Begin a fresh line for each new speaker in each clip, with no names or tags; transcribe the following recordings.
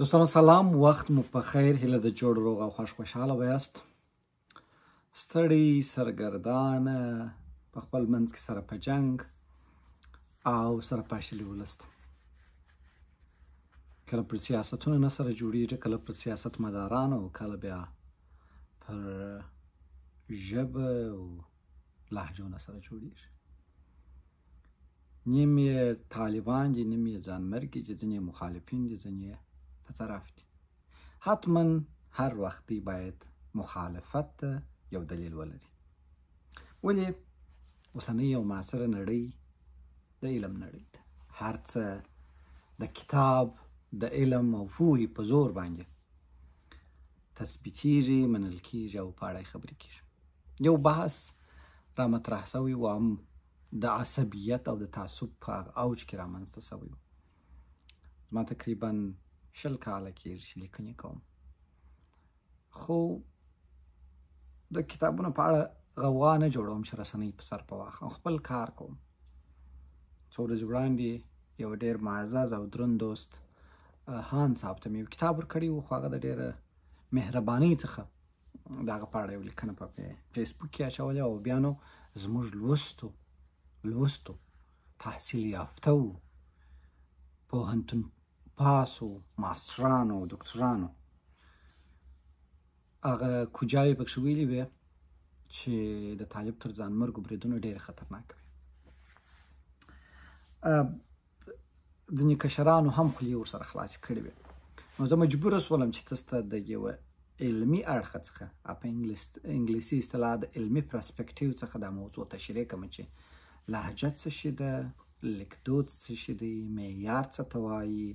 دوستانو سلام وخت مو په خیر هله د جوړ روغ او خوش خوشاله ویاست ستړي سرګردان په خپل منځ کې سره په جنگ او سره پاشلې ولست کله پر سیاستونو نه سره جوړیږي کله پر سیاست مداران او کله بیا پر جب او لهجو نه سره جوړیږي نیم طالبان دي نیم ځانمرګي دي ځنې مخالفین دي ځنې په طرف دي حتما هر وختي باید مخالفت ته یو دلیل ولري ولې اوسنۍ او معاصره نړۍ د علم نړۍ ده هر څه د کتاب د علم او پوهې په زور باندې تثبیتیږي منل کیږي او په اړه خبرې کیږي یو بحث را مطرح سوی و هم د عصبیت او د تعصب په اوج کې رامنځته سوی و زما تقریبا شل کاله کېږي چې لیکنې کوم خو د کتابونو په اړه غوا نه جوړوم چې رسنۍ په سر په واخم خپل کار کوم څو ورځې وړاندې یو ډېر معزز او دروند دوست هان صاحب ته مې یو کتاب ورکړی و خو هغه د ډېره مهربانۍ څخه د هغه په اړه یو لیکنه په فیسبوک کې اچولې او بیا نو زموږ لوستو لوستو تحصیل یافته و پوهنتون پاسو ماسترانو ډاکټرانو هغه کوجاوي پکښ ویلي وي چې د طالب تر ځان مرګ بریدونه ډېر خطرناک وي ځینې کشرانو هم خولې ورسره خلاصې کړې وې نو زه مجبور شولم چې تاسو د یو علمی اړخ څخه په انګلیسي اصطلاح د علمی پرسپکټیو څخه دا موضوع تشریح کوم چې لهجه څه شي ده لیکدود څه شي دی معیار څه ته وایي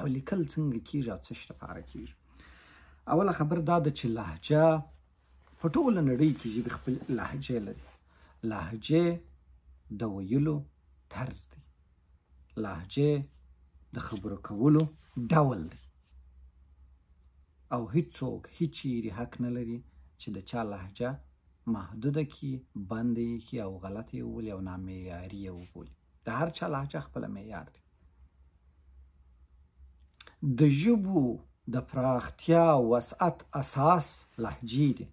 او لیکل څنګه کیږي او څه شته پاره کیږي اوله خبر دا ده چې لهجه په ټوله نړۍ کې ژبې خپل لهجه لري لهجه د ویلو طرز دی لهجه د خبرو کولو ډول دی او هیڅوک هیڅ یې حق نه لري چې د چا لهجه محدوده کی بندې کی او غلطي ولې او نامعیاري وبولي د هر چا لهجه خپل معیار دی د ژبو د پراختیا وسعت اساس لهجې دي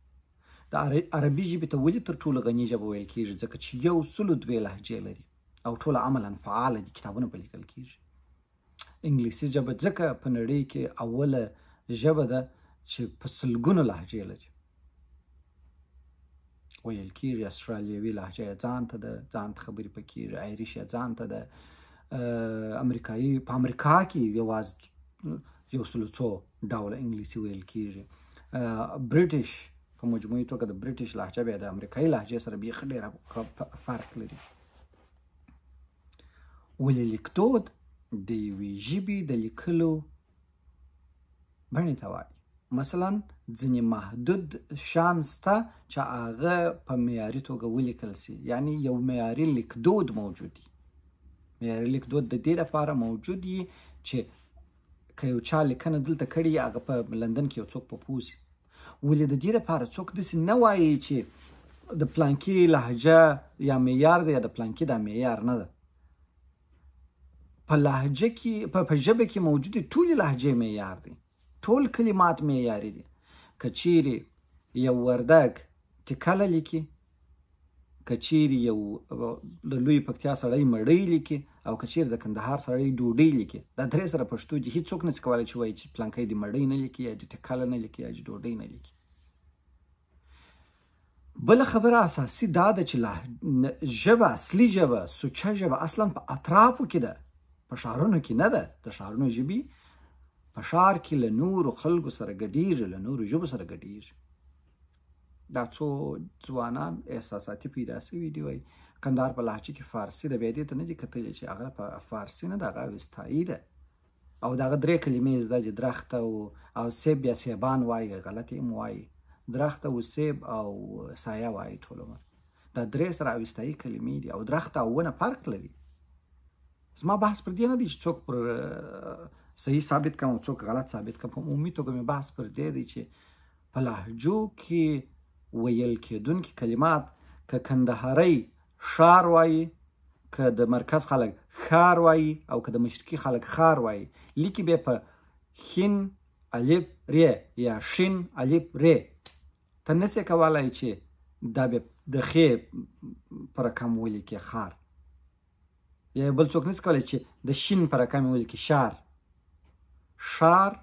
د عربي ژبې ته ولې تر ټولو غني ژبه ویل کیږي ځکه چې یو سلو دوې لهجې لري او ټول عملا فعال دي کتابونه په لیکل کیږي انګلیسي ژبه ځکه په نړۍ کې اوله ژبه ده چې په سلګونو لهجې لري ویل کیږي استرالیوي لهجه ځان ته د ځان خبرې پکې آیریش ځان ته د امریکایي په امریکا کې یوازې یو سلو ډول انګلیسي ویل کیږي بریټیش په مجموعي توګه د بریټیش لهجه بیا د امریکایي لهجې سره بیخ ډېر فرق لري ولې لیکدود د یوې ژبې د لیکلو بڼې ته وایي مثلا ځینې محدود شانس ته چې هغه په معیاري توګه ولیکل سي یعنی یو معیاري لیکدود موجود دی معیاري لیکدود د دې لپاره موجود دی چې که یو چا لیکنه دلته کړي هغه په لندن کې یو څوک په پوزي ولې د دې لپاره څوک داسې نه وایي چې د پلانکی لهجه یا معیار دی یا د پلانکی دا معیار نه ده په لهجه کې په ژبه کې موجود ټول لهجه معیار دي ټول کلمات معیاري دي کچيري یو وردک ټکاله لیکي کچیر یو د لوی پکتیا سړی مړی لیکي او کچیر د کندهار سړی ډوډۍ لیکي دا درې سره پښتو دي هیڅوک نه کولای چې وایي چې پلانکی دی مړی نه لیکي یا د ټکاله نه لیکي یا د ډوډۍ نه لیکي بل خبره اساسي دا ده چې لا ژبه اصلي ژبه سوچه ژبه اصلا په اطرافو کې ده په شهرونو کې نه ده د شهرونو ژبي په شار کې له نورو خلکو سره ګډیږي له نورو ژبو سره ګډیږي دا څو ځوانان احساساتي پیدا شوي دی وای کندهار په لهجه کې فارسی د بیدې ته نه دي کتل چې هغه په فارسی نه دغه وستایي ده او دغه درې کلمې زده چې درخت او او سیب یا سیبان وای غلطي مو وای درخت او سیب او سایه وای ټول عمر دا درې سره وستایي کلمې دي او درخت او ونه فرق لري زما بحث پر دې نه دي چې څوک پر صحیح ثابت کوم څوک غلط ثابت کوم په عمومي توګه مې بحث پر دې دی چې په لهجو کې ویل کېدونکي کلمات که کندهاری شار وایي که د مرکز خلک خار وایي او که د مشرقي خلک خار وایي لیکي به په خین الف ر یا شین الف ر ته نسې کولای چې دا به د خې پر کم ولیکي خار یا بل څوک نسې کولای چې د شین پر کم ولیکي شار شار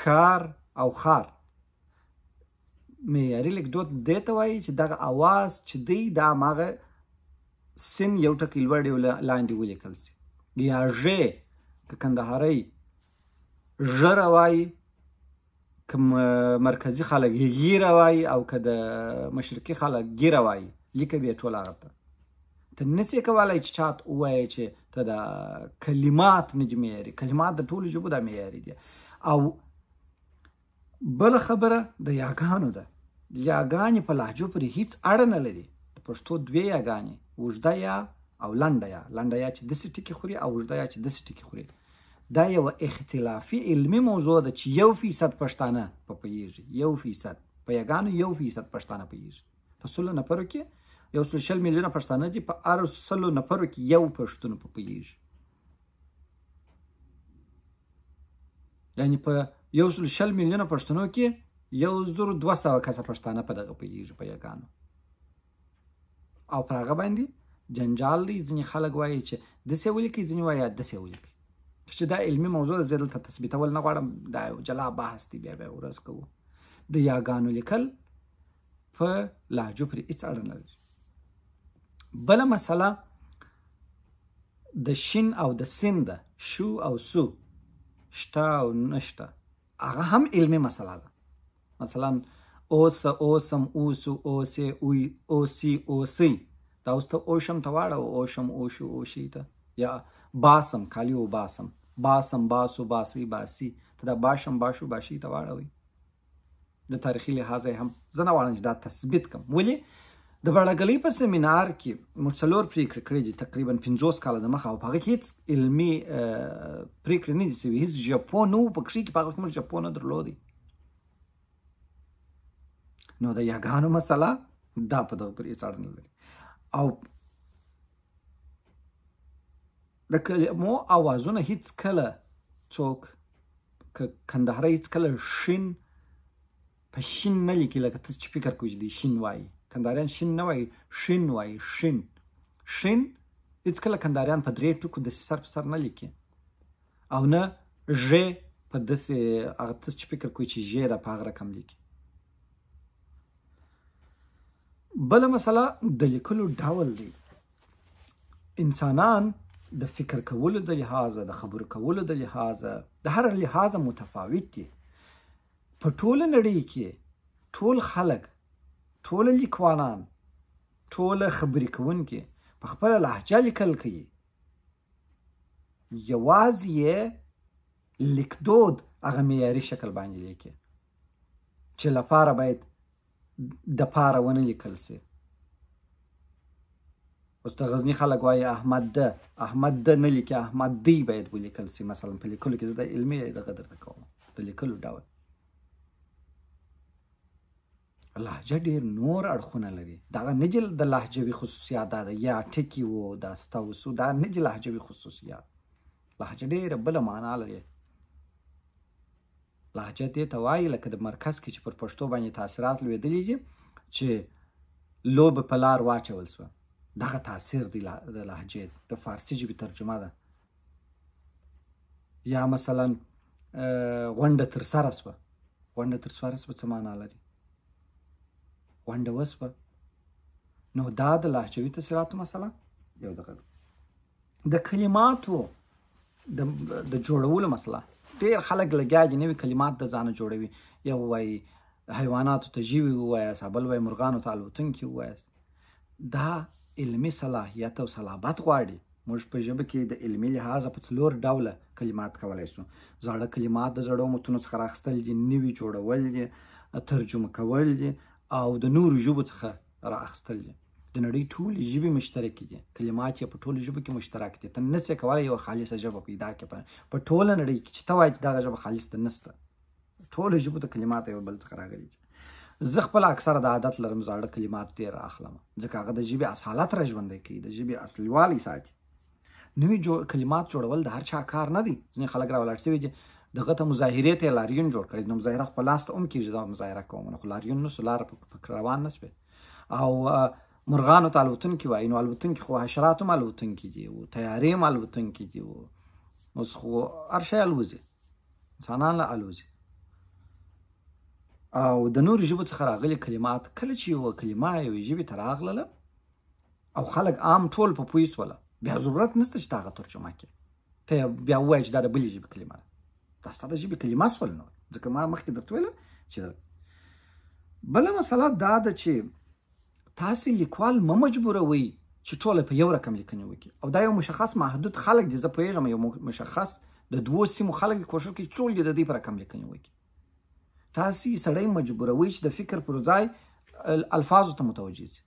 خار او خار معیاري لیکدود دې ته وایي چې دغه اواز چې دی دا ماغه سین یو ټکی لوړ دی لاندې ولیکل سي یا ژ ک کندهاري ژ راوي کوم مرکزی خلک یې راوي او که د مشرقي خلک یې راوي لیک به ټول هغه ته ته نسې کولای چې چات وایي چې ته د کلمات نجمیاري کلمات د ټولو ژبو د معیاري دي او بل خبره د یاګانو ده یاګانې په لهجو پورې هیڅ اړه نه لري د پښتو دوې یاګانې اوږده یا او لنډه یا لنډه یا چې داسې ټکي خوري او اوږده یا چې داسې ټکي خوري دا یو اختلافي علمي موضوع ده چې یو فیصد پښتانه په پوهېږي یو فیصد په یاګانو یو فیصد پښتانه پوهېږي په سلو نفرو کې یو سل شل میلیونه پښتانه دي په هر سلو نفرو کې یو پښتون په پوهېږي یعنې په یو سل شل میلیونه پښتنو کې یو زر دوه سوه کسه پښتانه په دغه پوهېږي په یګانو او پر هغه باندې جنجال دی ځینې خلک وایي چې داسې ولیکئ ځینې وایي داسې ولیکئ چې دا علمي موضوع ده زه دلته تثبیتول نه غواړم دا یو جلا بحث دی بیا بیا ورځ کوو د یاګانو لیکل په لهجو پرې هېڅ اړه نه لري بله مسله د شین او د سین ده شو او سو شته او نشته هغه هم علمي مسله ده مثلا اوس اوسم اوسو اوسې اوی اوسی اوسی دا اوس ته اوشم ته واړه اوشم اوشو اوشي ته یا باسم خالی او باسم باسم باسو باسی باسی ته دا باشم باشو باشي ته واړوي د تاریخي لحاظ هم زنه واړم چې دا تثبیت کوم ولې د بړګلې په سیمینار کې مرسلور پریکړه کړې چې تقریبا 50 کال د مخه او هغه هیڅ علمي پریکړه نه دي سوي هیڅ ژپونو په کې پاکستان ژپونو درلودي نو د یاګانو مسله دا په دغه طریقې څارنه لري او د کلمو اوازونه هیڅ کله څوک ک کندهاري هیڅ کله شین په شین نه لیکي لکه تاسو چې فکر کوئ چې شین وایي کندهاریان شین نه وایي شین وایي شین شین هیڅ کله کندهاریان په درې ټکو د سر په سر نه لیکي او نه ژ په دسه هغه تاسو چې فکر کوئ چې ژ د پاغره کم لیکي بل مسله د لیکلو ډول دی انسانان د فکر کولو د لحاظه د خبرو کولو د لحاظه د هر لحاظه متفاوت دي په ټوله نړۍ کې ټول خلک ټول لیکوالان ټول خبرې کوونکي په خپل لهجه لیکل کوي یوازې یې لیکدود هغه معیاري شکل باندې لیکي چې لپاره باید د پاره ونه لیکل سي اوس د غزنی خلک وایي احمد ده احمد ده نه لیکي احمد دی باید ولیکل سي مثلا په لیکلو کې زه د علمي دغه درته کوم په لیکلو ډول لهجه ډیر نور اړخونه لري دا نجل د لهجوي خصوصیات ده یا ټکی وو دا ستاسو دا نجل لهجوي خصوصیات لهجه ډیر بل معنا لري لهجه دې ته وایي لکه د مرکز کې چې پر پښتو باندې تاثیرات لویدلي دي چې لوب په لار واچول شوه دغه تاثیر دی د لهجې د فارسی ژبې ترجمه ده یا مثلا غونډه تر سره شوه غونډه تر سره شوه څه معنا لري غونډه وسوه نو دا د لهجوي تاثیراتو مسله یو دغه د کلماتو د جوړولو مسله ډیر خلک لګیا دي نوې کلمات د ځانه جوړوي یو وای حیواناتو ته ژوي وایاست بل وای مرغانو ته الوتونکي وایاست دا علمي صلاحیت او صلابت غواړي موږ په ژبه کې د علمي لحاظ په څلور ډوله کلمات کولای شو زړه کلمات د زړو متونو څخه راخستل دي نوې جوړول دي ترجمه کول دي او د نورو ژبو څخه راخستل دي د نړۍ ټول ژبې مشترک دي کلمات یې په ټول ژبو کې مشترک دي ته نسې کولای یو خالصه ژبه پیدا کړې په ټول نړۍ کې چې ته وایې چې دا ژبه خالص ده نسته ټول ژبو ته کلمات یو بل څخه راغلي دي زه خپل اکثر د عادت لرم زاړه کلمات ډیر اخلم ځکه هغه د ژبې اصالت را ژوندی کوي د ژبې اصلوالی ساتي نوې جوړ کلمات جوړول د هر چا کار نه دی ځینې خلک راولاړ شوی دي دغه ته مظاهره ته لاریون جوړ کړی نو مظاهره خو لاس ته هم کیږي دا مظاهره کوم نو خو لاریون نو سولار په روان نسبه او مرغانو ته الوتونکي وایي نو الوتونکي خو حشرات هم الوتونکي دي او طیارې هم الوتونکي دي او اوس خو هر شی الوزي انسانان له الوزي او د نور ژبو څخه راغلي کلمات کله چې یو کلمه یو ژبه ته راغله او خلک عام ټول په پوي سوله بیا ضرورت نشته چې تاغه ترجمه کړي ته بیا وایې چې دا د بلې ژبې کلمه ده دا ستا د ژبې کلمه سول نو ځکه ما مخکې درته ویله چې بله مسله دا ده چې تاسو لیکوال مه مجبوروي چې ټوله په یو رقم لیکنه وکړي او دا یو مشخص محدود خلک دي زه پوهیږم یو مشخص د دوو سیمو خلک کوشش کوي ټول د دې پر رقم لیکنه وکړي تاسو سړی مجبوروي چې د فکر پر ځای الفاظو ته متوجه شي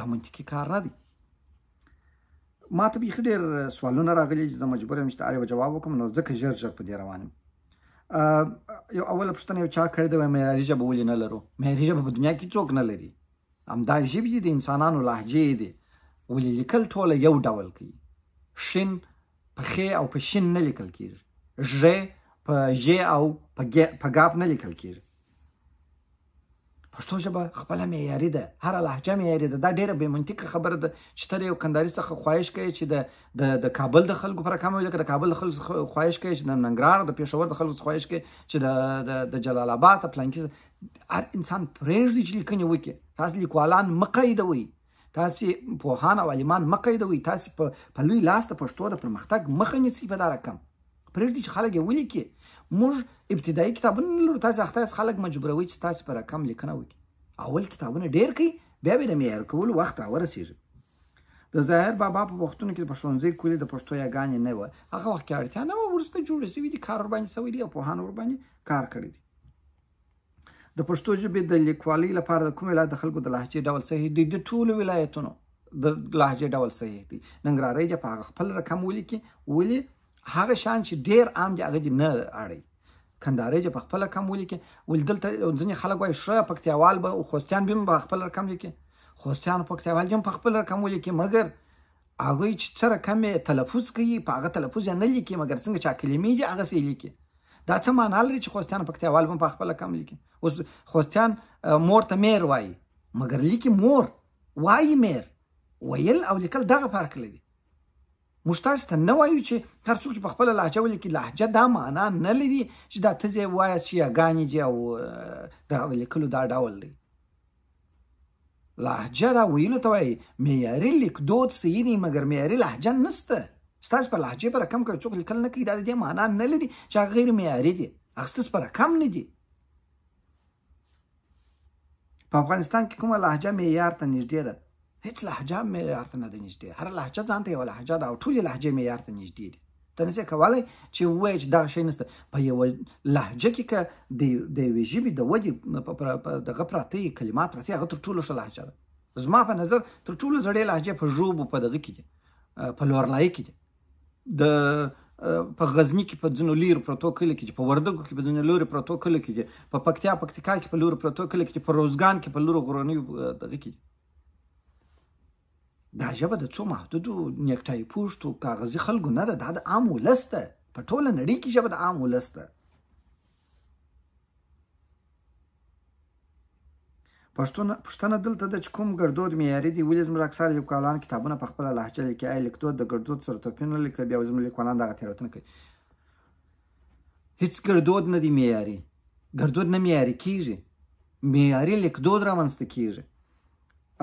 دا منطقي کار نه دی ما ته به ډېر سوالونه راغلي چې زه مجبور یم چې تعریف جواب وکم نو ځکه ژر ژر په دې روانم یو اول پښتنه یو چا کړی دی معیاري ژبه ولې نه لرو معیاري ژبه په دنیا کې څوک نه لري همدا ژبې د انسانانو لهجې دي ولې لیکل ټوله یو ډول کوي شین په خې او په شین نه لیکل کیږي ژ په ژ او په ګاپ نه لیکل کیږي پښتو ژبه خپل معیاري ده هر لهجه معیاري ده دا ډیره به منطقه خبره ده چې تر یو کنداري څخه خواهش کوي چې د د کابل د خلکو پر کوم ځکه د کابل خلکو خواهش کوي چې د ننګرهار د پېښور د خلکو خواهش کوي چې د د جلال آباد پلانکیز هر انسان پرېږدي چې لیکنې وکړي تاسو لیکوالان مه قیدوئ تاسو پوهان او عالمان مه قیدوئ تاسو په لوی لاس د پښتو د پرمختګ مخه نیسئ په دا رقم پرېږدي چې خلک یې ولیکي موږ ابتدایي کتابونه نه لرو تاسو اخته خلک مجبوروي چې تاسو په رقم لیکنه وکړي اول کتابونه ډیر کوي بیا به د معیار کولو وخت راورسېږي د ظاهر بابا په وختونو کې د پښتونځي کولې د پښتو یاګانې نه و هغه وخت کې اړتیا نه و ورسته جوړې سوي دي کار ور باندې سوي دي او په هان ور باندې کار کړی دی د پښتو ژبې د لیکوالۍ لپاره د کوم ولایت د خلکو د لهجې ډول صحیح دی د ټولو ولایتونو د لهجې ډول صحیح دی ننګرهارۍ ژبه هغه خپل رقم ولیکي ولې هغه شان چې ډیر عام دی هغه نه اړي کندهارۍ ژبه خپل رقم ولیکي ول دلته ځینې خلک وایي ښه پکتیاوال به خوستیان به خپل رقم لیکي خوستیان پکتیاوال هم خپل رقم ولیکي مګر هغه چې سره کمه تلفظ کوي په هغه تلفظ نه لیکي مګر څنګه چې کلمې دي هغه سي لیکي دا څه معنا لري چې خوستیان پکتیاوال هم په خپل کم لیکي اوس خوستیان مور ته میر وایي مګر لیکي مور وایي میر ویل او لیکل دغه فرق لري موږ تاسو ته نه وایو چې هر څوک چې په خپل لهجه ولیکي لهجه دا معنا نه لري چې دا تزه وایي چې یاګانی دی او دا لیکلو دا ډول دی لهجه دا ویلو ته وایي معیاري لیکدود صحیح دی مګر معیاري لهجه نسته ستاسو په لهجه پر رقم کوي څوک لیکل نه کوي دا د معنا نه لري چې غیر معیاري دي هغه ستاسو پر رقم نه دي په افغانستان کې کومه لهجه معیار ته نږدې ده هیڅ لهجه معیار ته نه ده نږدې هر لهجه ځانته یو لهجه ده او ټولې لهجې معیار ته نږدې دي ته نه کولای چې وایې چې دا شی نشته په یو لهجه کې که د یوې ژبې د ودې دغه پراتې کلمات پراتې هغه تر ټولو ښه لهجه ده زما په نظر تر ټولو زړې لهجې په ژوبو په دغه کې دي په لورلایي کې دي د په غزنی کې په ځینو لیر پروتو کلی کې په وردګو کې په ځینو لور پروتو کلی کې په پکتیا پکتیکا کې په لور پروتو کلی کې په روزګان کې په لور غرونی دغه کې دا ژبه د څو محدودو نیکټای پوښتو کاغذي خلکو نه ده دا د عام ولسته په ټوله نړۍ کې ژبه د عام ولسته پښتنه دلته د کوم ګردود معیاري دی ولې زموږ اکثر لیکوالان کتابونه په خپل لهجه لیکي آی لیکدود د ګردود سره توپیر نه لیکي بیا زموږ لیکوالان دغه تېروتنه کوي هیڅ ګردود نه دی معیاري ګردود نه معیاري کیږي معیاري لیکدود رامنځته کیږي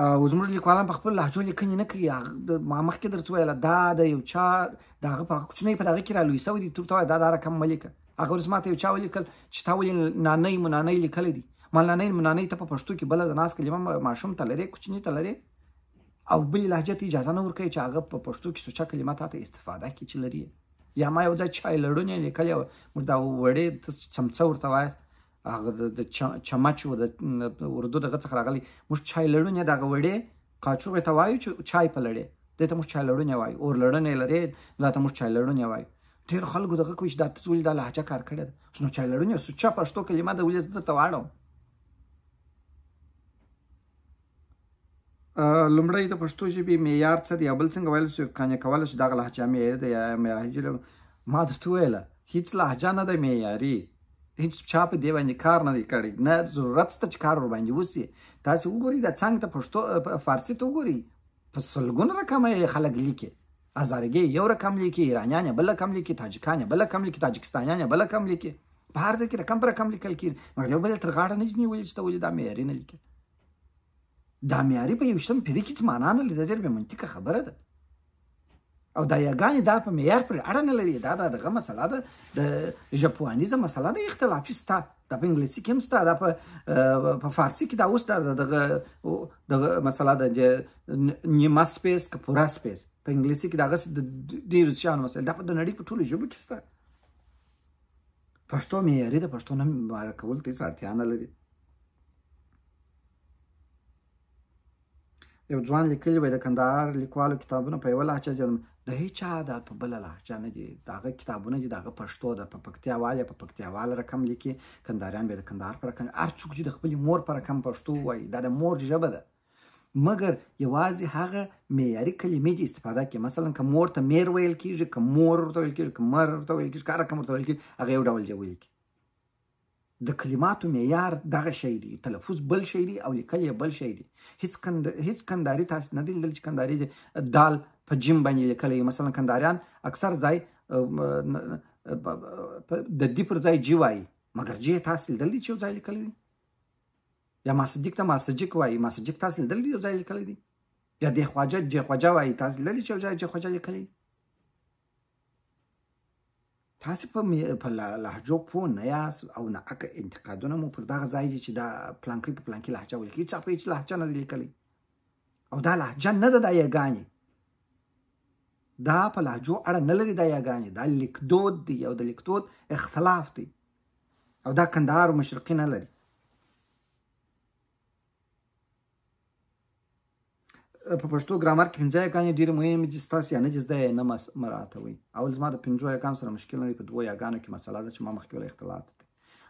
او زموږ لیکوالان په خپل لهجو لیکنې نه کوي ما مخکې درته ویله دا د یو چا د هغه په کوچنۍ په دغه کې رالوی سوی دی تو ته دا دا رقم ملیکه هغه ورځ ماته یو چا ولیکل چې تا ولې نانۍ مو نانۍ لیکلی دی ملانۍ منانۍ ته په پښتو کې بل د ناس کلمه ماشوم ته لري کوچنی ته لري او بل لهجه ته اجازه نه ورکوي چې هغه په پښتو کې سوچا کلمه ته استفاده کې چې لري یا ما یو ځای چای لړونه لیکل یو مردا وړې چمڅه ورته وایي هغه د چمچ و د اردو دغه څخه راغلی موږ چای لړونه دغه وړې قاچوغه ته وایو چې چای په لړې دته موږ چای لړونه وایو اور لړونه لري دا ته موږ چای لړونه وایو ډیر خلکو دغه کوښ د تسول د لهجه کار کړی نو چای لړونه سوچا پښتو کلمه د ولې زده تواړم لومړی د پښتو ژبې معیار څه دی او بل څنګه ویل شو کانې کولای شو دغه لهجه معیاري ده یا معیاري ژبه ما درته وویله هیڅ لهجه نه ده معیاري هیڅ چا په دې باندې کار نه دی کړی نه ضرورت شته چې کار ور باندې وسی تاسو وګورئ د څنګه ته پښتو فارسی ته وګورئ په سلګونه رقم خلک لیکي هزارګي یو رقم لیکي ایرانیان بل رقم لیکي تاجکان بل رقم لیکي تاجکستانیان بل رقم لیکي په هر ځای کې رقم پر رقم لیکل کیږي مګر یو بل تر غاړه نه نیول چې ته ولې دا معیاري نه لیکي دا معیاري په یوشتم پیړۍ کې څه معنا نه لري ډېر بې منطقه خبره ده او دا یګانې دا په معیار پر اړه نه لري دا دا دغه مسله ده د ژپوانیزه مسله ده اختلافي ستا دا په انګلیسي کې هم ستا دا په په فارسي کې دا اوس دا دغه دغه مسله ده نیمه سپیس که پورا سپیس په انګلیسي کې دا غس د ډیر شان مسله دا په نړۍ په ټولو ژبو کې ستا پښتو معیاري ده پښتو نه مبارکول ته اړتیا نه لري یو ځوان لیکلی وای د کندهار لیکوالو کتابونه په یو لهجه جرم د هیچا د په بل لهجه نه دي داغه کتابونه دي داغه پښتو ده په پکتیا والي په پکتیا وال رقم لیکي کندهاریان به د کندهار پر رقم هر څوک چې د خپل مور پر رقم پښتو وای دا د مور ژبه ده مګر یوازې هغه معیاري کلمې دي استفاده کې مثلا که مور ته میر ویل کیږي که مور ورته ویل کیږي که مر ورته ویل کیږي که هر رقم ورته ویل کیږي هغه یو ډول دی ویل کیږي د کلماتو معیار دغه شی دی تلفظ بل شی دی او لیکل بل شی دی هیڅ کند هیڅ کنداري تاسو نه دی لیدل چې کنداري دال په جیم باندې لیکلی مثلا کنداریان اکثر ځای د دې پر ځای جی وای مګر جی تاسو لیدل چې ځای لیکلی دی یا مسجد ته مسجد وای مسجد تاسو لیدل دی ځای لیکلی دی یا د خواجه د خواجه وای تاسو لیدل چې ځای خواجه لیکلی دی تاسو په په لهجو په نه یاس او نه اک انتقادونه مو پر دغه ځای چې دا پلانکی په پلانکی لهجه ولیکي چې په هیڅ لهجه نه لیکلي او دا لهجه نه ده دا یګانی دا په لهجو اړه نه لري دا یګانی دا لیکدود دی او د لیکدود اختلاف دی او دا کندهار او مشرقي نه لري په پښتو ګرامر کې پنځه یاګانې ډېرې مهمې دي ستاسې یا نه دي زده یا نه مراعتوئ اول زما د پنځو یاګانو سره مشکل نه دی په دوو یاګانو کې مسله ده چې ما مخکې ویلی اختلاط دی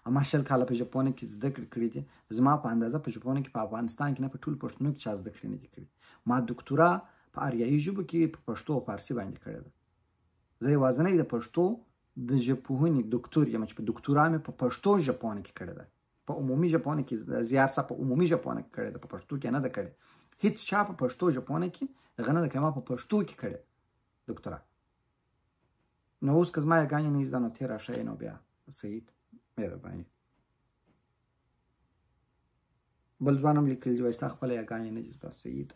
اما شل کاله په ژبپون کې زده کړې کړې دي زما په اندازه په ژبپون کې په افغانستان کې نه په ټول پښتنو کې چا زده کړې نه دي کړې ما دکتورا په آریایي ژبه کې په پښتو او فارسی باندې کړې ده زه یوازنۍ د پښتو د ژبپوهنې دکتور یم چې په دکتورا مې په پښتو ژبپون کې کړې ده په عمومي ژبپون کې زیار څه په عمومي ژبپون کې کړې ده په پښتو کې نه ده کړې هیڅ چا په پښتو ژبونه کې دغه نه د کلمه په پښتو کې کړي دکتورا نو اوس که زما یګانې نه زده نو تېره ښه نو بیا سعید مهرباني بل ځوان هم لیکلی وایي ستا خپله یګانې نه دي زده سعید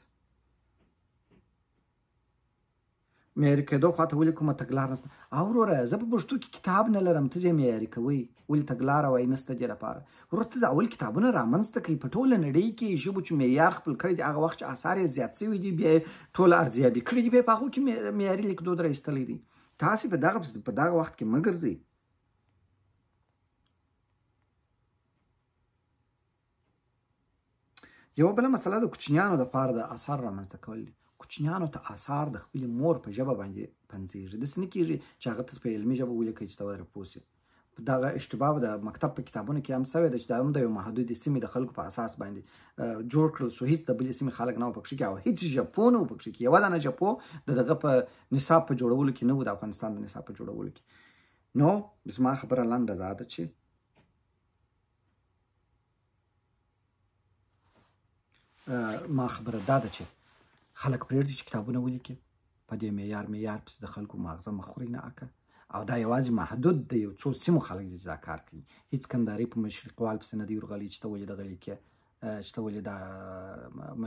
معیاري کېدو خواته ولې کومه تګلار نشته او وروره زه په پښتو کې کتاب نه لرم ته یې معیاري کوي ولې تګلاره وایي نشته دې لپاره وروره ته اول کتابونه رامنځته کوي په ټوله نړۍ کې ژبو چې معیار خپل کړی دی هغه وخت چې اثار یې زیات سوي دي بیا ټوله ارزیابي کړي دي بیا په هغو کې معیاري لیکدود راایستلی دي تاسې په دغه په دغه وخت کې مه ګرځئ یو بل مسله د کوچنیانو د پاره د اثر رامنځته کول دي کوچنیانو ته آثار د خپل مور په ژبه باندې پنځیږي د سنکیږي چې هغه تاسو په علمي ژبه ولیکئ چې تاسو پوسی دغه اشتباه د مکتب په کتابونو کې هم سوی دی چې دا هم د یو محدود سیمې د خلکو په اساس باندې جوړ کړل سو هیڅ د بلې سیمې خلک نه پکښ کې او هیڅ ژپون پکښ کې یو دانه ژپو دغه په نصاب په جوړولو کې نه و د افغانستان د نصاب په جوړولو کې نو زما خبره لنډه ده چې ما خبره دا ده چې خلک پرېږدي چې کتابونه ولیکي په دې معیار معیار پسې د خلکو ماغزه مه خورئ نه اکه او دا یوازې محدود دی یو څو سیمو خلک دي چې دا کار کوي هیڅ کنداري په مشرقوال پسې نه دی ورغلی چې ته ولې دغه لیکې چې ته ولې دا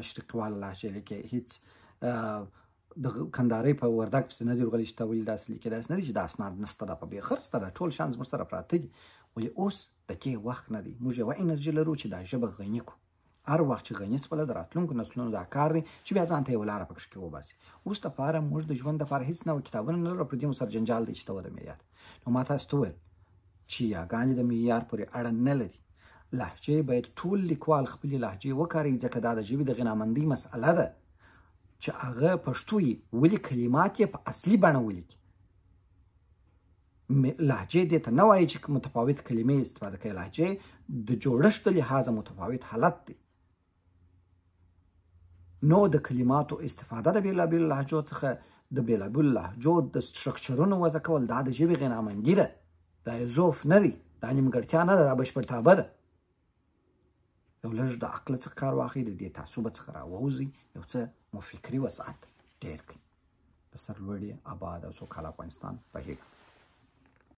مشرقوال لهجه لیکې هیڅ د کنداري په وردګ پسې نه دی ورغلی چې تاویل داس لیکي داس نه دی چې دا اسناد نسته دا په بخرسته دا ټول شانس مر سره پراته دي ولې اوس د کې وخت نه دی موږ یو انرژي لرو چې دا ژبه غنی کو هر وخت چې غنیس په دراتلونکو نسلونو دا کار دی چې بیا ځان ته یو لار پکښ کې وباسي اوس ته پاره موږ د ژوند لپاره هیڅ نه کتابونه نه لرو پر دې مو سر جنجال دی چې ته ودمې یار نو ما تاسو ته ویل چې یاګانې د معیار پورې اړه نه لري لهجه باید ټول لیکوال خپل لهجه وکړي ځکه دا د ژبې د غنامندۍ مسأله ده چې هغه پښتو یې ولې کلمات یې په اصلي بڼه ولیکي لهجه دې ته نه وایي چې متفاوت کلمې استفاده کوي لهجه د جوړښت له لحاظه متفاوت حالت دی نو د کلماتو استفاده د بیلابیل لهجو څخه د بیلابیل لهجو د سټرکچرونو وضع کول دا د ژبې غنامندي ده دا اضاف نه دی دا نیمګړتیا نه ده دا بشپړتابه ده یو لږ د عقل څخه کار واخلي د دې تعصب څخه راووځي یو څه مو فکري وسعت ډېر کړي د سرلوړي اباد او سوکاله افغانستان په هیله